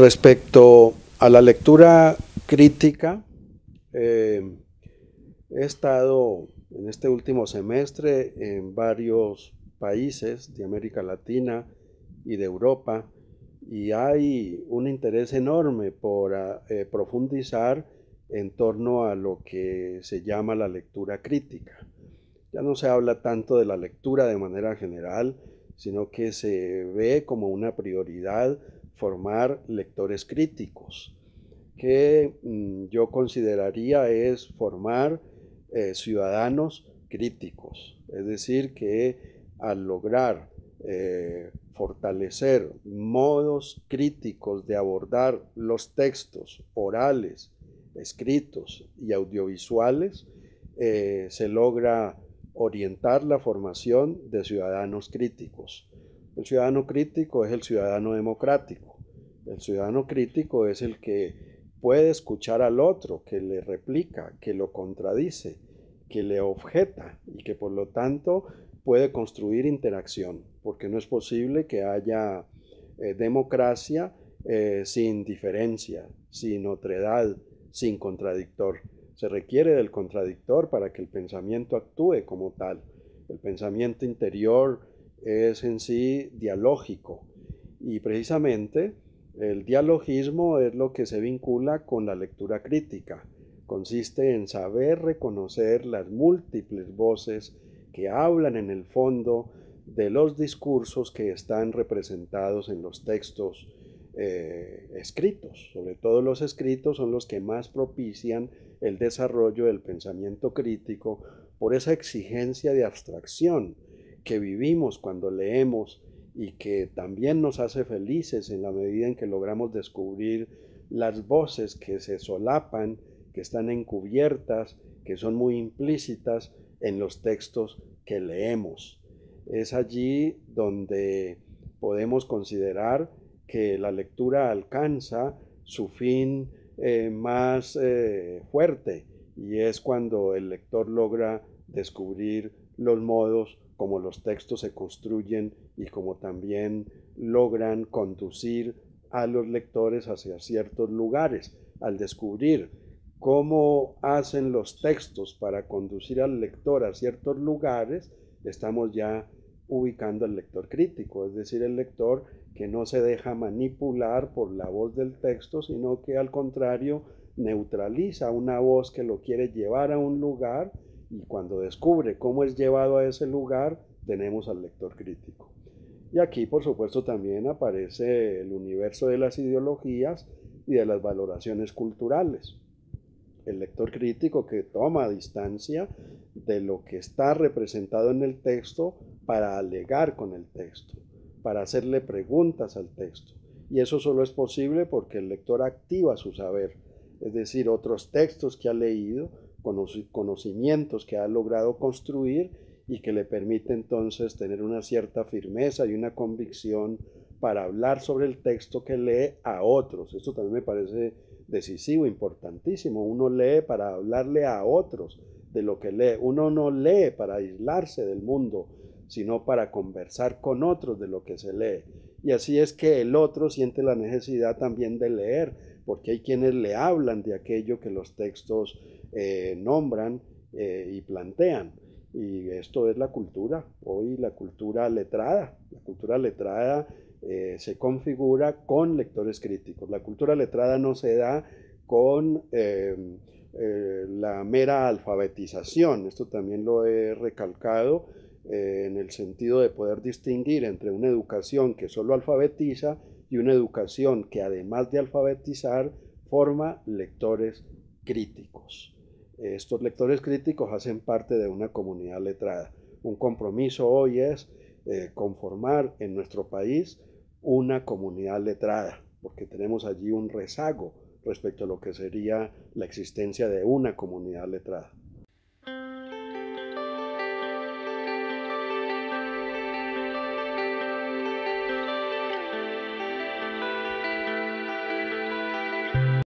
Respecto a la lectura crítica, eh, he estado en este último semestre en varios países de América Latina y de Europa y hay un interés enorme por ah, eh, profundizar en torno a lo que se llama la lectura crítica. Ya no se habla tanto de la lectura de manera general, sino que se ve como una prioridad formar lectores críticos, que mm, yo consideraría es formar eh, ciudadanos críticos, es decir, que al lograr eh, fortalecer modos críticos de abordar los textos orales, escritos y audiovisuales, eh, se logra orientar la formación de ciudadanos críticos. El ciudadano crítico es el ciudadano democrático. El ciudadano crítico es el que puede escuchar al otro, que le replica, que lo contradice, que le objeta y que por lo tanto puede construir interacción, porque no es posible que haya eh, democracia eh, sin diferencia, sin otredad, sin contradictor. Se requiere del contradictor para que el pensamiento actúe como tal. El pensamiento interior es en sí dialógico y precisamente el dialogismo es lo que se vincula con la lectura crítica. Consiste en saber reconocer las múltiples voces que hablan en el fondo de los discursos que están representados en los textos eh, escritos. Sobre todo los escritos son los que más propician el desarrollo del pensamiento crítico por esa exigencia de abstracción que vivimos cuando leemos y que también nos hace felices en la medida en que logramos descubrir las voces que se solapan, que están encubiertas, que son muy implícitas en los textos que leemos. Es allí donde podemos considerar que la lectura alcanza su fin eh, más eh, fuerte y es cuando el lector logra descubrir los modos como los textos se construyen y como también logran conducir a los lectores hacia ciertos lugares. Al descubrir cómo hacen los textos para conducir al lector a ciertos lugares, estamos ya ubicando al lector crítico, es decir, el lector que no se deja manipular por la voz del texto, sino que al contrario neutraliza una voz que lo quiere llevar a un lugar y cuando descubre cómo es llevado a ese lugar, tenemos al lector crítico. Y aquí, por supuesto, también aparece el universo de las ideologías y de las valoraciones culturales. El lector crítico que toma distancia de lo que está representado en el texto para alegar con el texto, para hacerle preguntas al texto. Y eso solo es posible porque el lector activa su saber, es decir, otros textos que ha leído, conocimientos que ha logrado construir y que le permite entonces tener una cierta firmeza y una convicción para hablar sobre el texto que lee a otros. Esto también me parece decisivo, importantísimo. Uno lee para hablarle a otros de lo que lee. Uno no lee para aislarse del mundo, sino para conversar con otros de lo que se lee. Y así es que el otro siente la necesidad también de leer porque hay quienes le hablan de aquello que los textos eh, nombran eh, y plantean. Y esto es la cultura, hoy la cultura letrada. La cultura letrada eh, se configura con lectores críticos. La cultura letrada no se da con la mera alfabetización, esto también lo he recalcado en el sentido de poder distinguir entre una educación que solo alfabetiza y una educación que además de alfabetizar, forma lectores críticos. Estos lectores críticos hacen parte de una comunidad letrada. Un compromiso hoy es eh, conformar en nuestro país una comunidad letrada, porque tenemos allí un rezago respecto a lo que sería la existencia de una comunidad letrada.